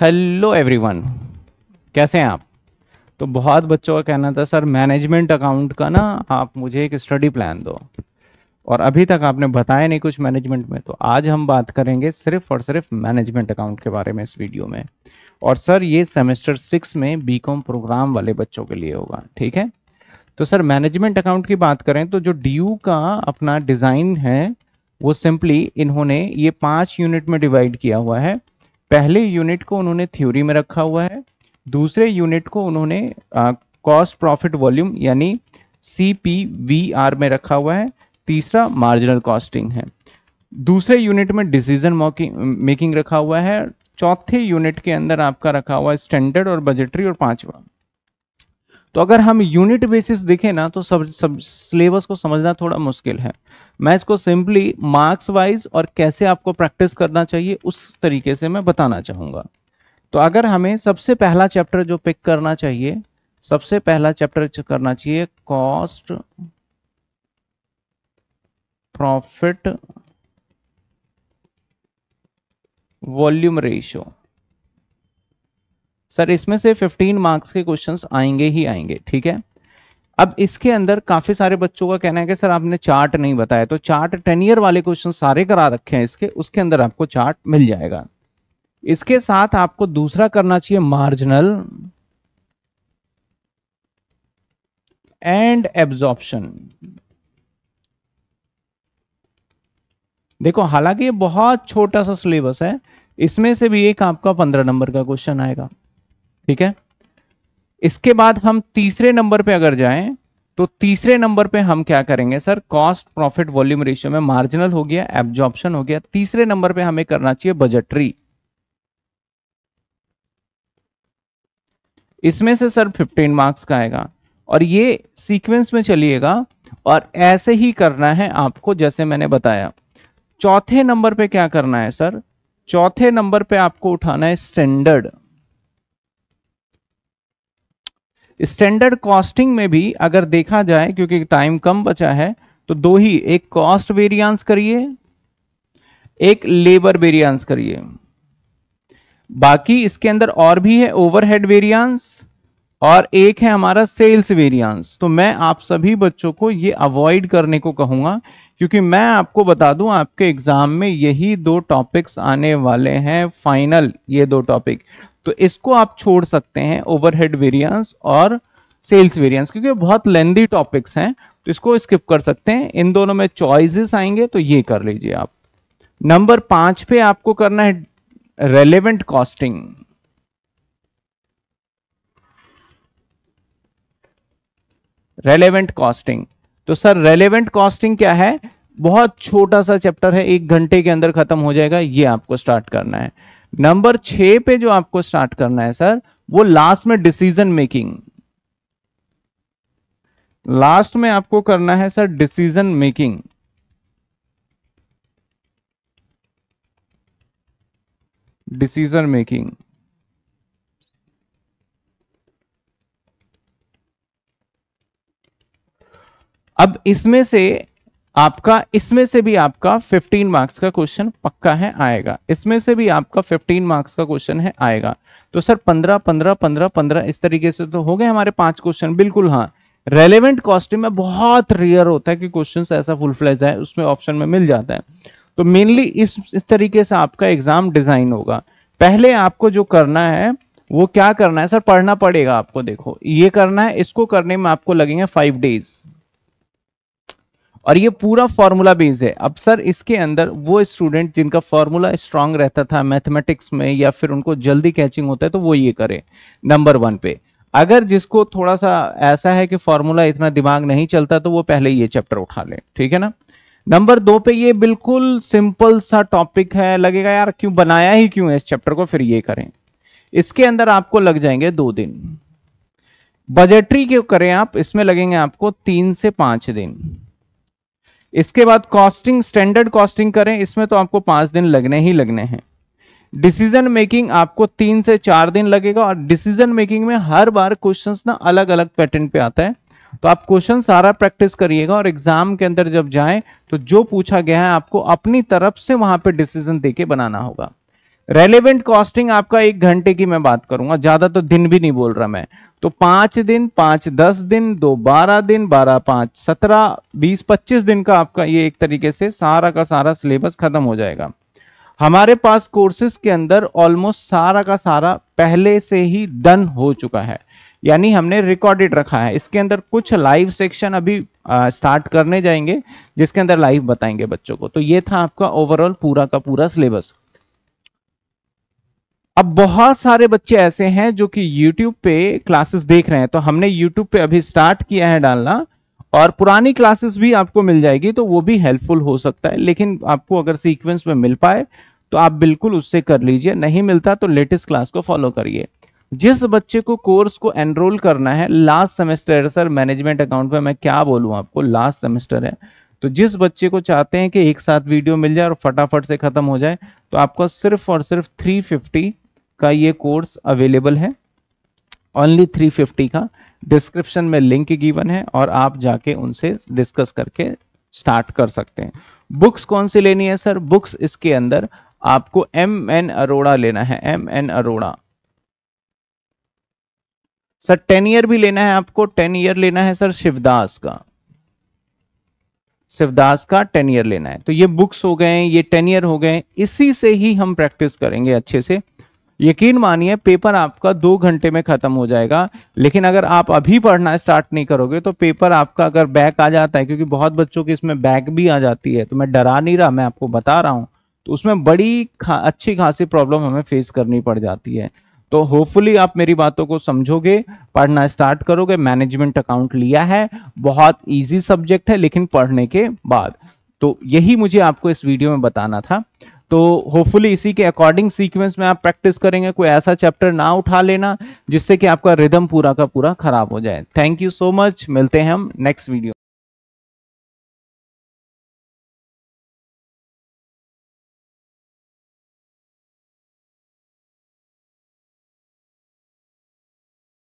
hello everyone कैसे हैं आप तो बहुत बच्चों का कहना था सर मैनेजमेंट अकाउंट का ना आप मुझे एक स्टडी प्लान दो और अभी तक आपने बताया नहीं कुछ मैनेजमेंट में तो आज हम बात करेंगे सिर्फ और सिर्फ मैनेजमेंट अकाउंट के बारे में इस वीडियो में और सर ये सेमेस्टर सिक्स में बी प्रोग्राम वाले बच्चों के लिए होगा ठीक है तो सर मैनेजमेंट अकाउंट की बात करें तो जो डी का अपना डिज़ाइन है वो सिंपली इन्होंने ये पाँच यूनिट में डिवाइड किया हुआ है पहले यूनिट को उन्होंने थ्योरी में रखा हुआ है दूसरे यूनिट को उन्होंने कॉस्ट प्रॉफिट वॉल्यूम यानी सी पी वी आर में रखा हुआ है तीसरा मार्जिनल कॉस्टिंग है दूसरे यूनिट में डिसीजन मेकिंग रखा हुआ है चौथे यूनिट के अंदर आपका रखा हुआ है स्टैंडर्ड और बजटरी और पांचवा तो अगर हम यूनिट बेसिस देखें ना तो सब सब सिलेबस को समझना थोड़ा मुश्किल है मैं इसको सिंपली मार्क्स वाइज और कैसे आपको प्रैक्टिस करना चाहिए उस तरीके से मैं बताना चाहूँगा तो अगर हमें सबसे पहला चैप्टर जो पिक करना चाहिए सबसे पहला चैप्टर करना चाहिए cost profit volume ratio sir इसमें से 15 मार्क्स के क्वेश्चंस आएंगे ही आएंगे ठीक है अब इसके अंदर काफी सारे बच्चों का कहना है कि सर आपने चार्ट नहीं बताया तो चार्ट टेन ईयर वाले क्वेश्चन सारे करा रखे हैं इसके उसके अंदर आपको चार्ट मिल जाएगा इसके साथ आपको दूसरा करना चाहिए मार्जिनल एंड एब्जॉर्प्शन देखो हालांकि ये बहुत छोटा सा सिलेबस है इसमें से भी एक आपका पंद्रह नंबर का क्वेश्चन आएगा ठीक है इसके बाद हम तीसरे नंबर पे अगर जाएं तो तीसरे नंबर पे हम क्या करेंगे sir cost profit volume ratio में मार्जिनल हो गया एब्जॉर्प्शन हो गया तीसरे नंबर पे हमें करना चाहिए बजटरी इसमें से सर 15 मार्क्स का आएगा और ये सीक्वेंस में चलिएगा और ऐसे ही करना है आपको जैसे मैंने बताया चौथे नंबर पे क्या करना है सर चौथे नंबर पे आपको उठाना है स्टैंडर्ड स्टैंडर्ड कॉस्टिंग में भी अगर देखा जाए क्योंकि टाइम कम बचा है तो दो ही एक कॉस्ट वेरियंस करिए एक लेबर वेरियंस करिए बाकी इसके अंदर और भी है ओवरहेड वेरियांस और एक है हमारा सेल्स वेरियांस तो मैं आप सभी बच्चों को ये अवॉइड करने को कहूंगा क्योंकि मैं आपको बता दूं आपके एग्जाम में यही दो टॉपिक्स आने वाले हैं फाइनल ये दो टॉपिक तो इसको आप छोड़ सकते हैं ओवरहेड वेरियंस और सेल्स वेरियंस क्योंकि बहुत लेंदी टॉपिक्स हैं तो इसको स्किप कर सकते हैं इन दोनों में चॉइसेस आएंगे तो ये कर लीजिए आप नंबर पांच पे आपको करना है रेलेवेंट कॉस्टिंग रेलेवेंट कॉस्टिंग तो सर रेलेवेंट कॉस्टिंग क्या है बहुत छोटा सा चैप्टर है एक घंटे के अंदर खत्म हो जाएगा ये आपको स्टार्ट करना है नंबर छह पे जो आपको स्टार्ट करना है सर वो लास्ट में डिसीजन मेकिंग लास्ट में आपको करना है sir decision making decision making अब इसमें से आपका इसमें से भी आपका 15 मार्क्स का क्वेश्चन पक्का है आएगा इसमें से भी आपका 15 मार्क्स का क्वेश्चन है आएगा तो सर 15 15 15 15 इस तरीके से तो हो गए हमारे पांच क्वेश्चन बिल्कुल हाँ रेलेवेंट कॉस्टिंग में बहुत रेयर होता है कि क्वेश्चन ऐसा फुल फ्लैज है उसमें ऑप्शन में मिल जाता है तो मेनली इस इस तरीके से आपका एग्जाम डिजाइन होगा पहले आपको जो करना है वो क्या करना है सर पढ़ना पड़ेगा आपको देखो ये करना है इसको करने में आपको लगेंगे फाइव डेज और ये पूरा फॉर्मूला बेस्ड है अब सर इसके अंदर वो स्टूडेंट जिनका फॉर्मूला स्ट्रांग रहता था मैथमेटिक्स में या फिर उनको जल्दी कैचिंग होता है तो वो ये करे नंबर वन पे अगर जिसको थोड़ा सा ऐसा है कि फॉर्मूला इतना दिमाग नहीं चलता तो वो पहले ये चैप्टर उठा ले ठीक है ना नंबर दो पे ये बिल्कुल सिंपल सा टॉपिक है लगेगा यार क्यों बनाया ही क्यों है इस चैप्टर को फिर ये करें इसके अंदर आपको लग जाएंगे दो दिन बजटरी क्यों करें आप इसमें लगेंगे आपको तीन से पांच दिन इसके बाद कॉस्टिंग स्टैंडर्ड कॉस्टिंग करें इसमें तो आपको पांच दिन लगने ही लगने हैं डिसीजन मेकिंग आपको तीन से चार दिन लगेगा और डिसीजन मेकिंग में हर बार क्वेश्चंस ना अलग अलग पैटर्न पे आता है तो आप क्वेश्चन सारा प्रैक्टिस करिएगा और एग्जाम के अंदर जब जाएं तो जो पूछा गया है आपको अपनी तरफ से वहां पे डिसीजन देके बनाना होगा रेलिवेंट कॉस्टिंग आपका एक घंटे की मैं बात करूंगा ज्यादा तो दिन भी नहीं बोल रहा मैं तो पांच दिन पांच दस दिन दो बारह दिन बारह पांच सत्रह बीस पच्चीस दिन का आपका ये एक तरीके से सारा का सारा सिलेबस खत्म हो जाएगा हमारे पास कोर्सेज के अंदर ऑलमोस्ट सारा का सारा पहले से ही डन हो चुका है यानी हमने रिकॉर्डेड रखा है इसके अंदर कुछ लाइव सेक्शन अभी आ, स्टार्ट करने जाएंगे जिसके अंदर लाइव बताएंगे बच्चों को तो ये था आपका ओवरऑल पूरा का पूरा सिलेबस अब बहुत सारे बच्चे ऐसे हैं जो कि YouTube पे क्लासेस देख रहे हैं तो हमने YouTube पे अभी स्टार्ट किया है डालना और पुरानी क्लासेस भी आपको मिल जाएगी तो वो भी हेल्पफुल हो सकता है लेकिन आपको अगर सीक्वेंस में मिल पाए तो आप बिल्कुल उससे कर लीजिए नहीं मिलता तो लेटेस्ट क्लास को फॉलो करिए जिस बच्चे को कोर्स को एनरोल करना है last semester sir management account में मैं क्या बोलूँ आपको लास्ट सेमेस्टर है तो जिस बच्चे को चाहते हैं कि एक साथ वीडियो मिल जाए और फटाफट से ख़त्म हो जाए तो आपका सिर्फ और सिर्फ थ्री फिफ्टी का ये कोर्स अवेलेबल है ओनली 350 का डिस्क्रिप्शन में लिंक गिवन है और आप जाके उनसे डिस्कस करके स्टार्ट कर सकते हैं बुक्स कौन सी लेनी है सर बुक्स इसके अंदर आपको एम एन अरोड़ा लेना है M N Arora sir ten year भी लेना है आपको टेन ईयर लेना है सर शिवदास का शिवदास का टेन ईयर लेना है तो ये बुक्स हो गए ये टेन ईयर हो गए इसी से ही हम प्रैक्टिस करेंगे अच्छे से यकीन मानिए पेपर आपका दो घंटे में ख़त्म हो जाएगा लेकिन अगर आप अभी पढ़ना स्टार्ट नहीं करोगे तो पेपर आपका अगर बैक आ जाता है क्योंकि बहुत बच्चों की इसमें बैक भी आ जाती है तो मैं डरा नहीं रहा मैं आपको बता रहा हूँ तो उसमें बड़ी खा, अच्छी खासी प्रॉब्लम हमें फेस करनी पड़ जाती है तो होपफुली आप मेरी बातों को समझोगे पढ़ना स्टार्ट करोगे मैनेजमेंट अकाउंट लिया है बहुत ईजी सब्जेक्ट है लेकिन पढ़ने के बाद तो यही मुझे आपको इस वीडियो में बताना था तो होपफुली इसी के अकॉर्डिंग सीक्वेंस में आप प्रैक्टिस करेंगे कोई ऐसा चैप्टर ना उठा लेना जिससे कि आपका रिदम पूरा का पूरा खराब हो जाए थैंक यू सो मच मिलते हैं हम नेक्स्ट वीडियो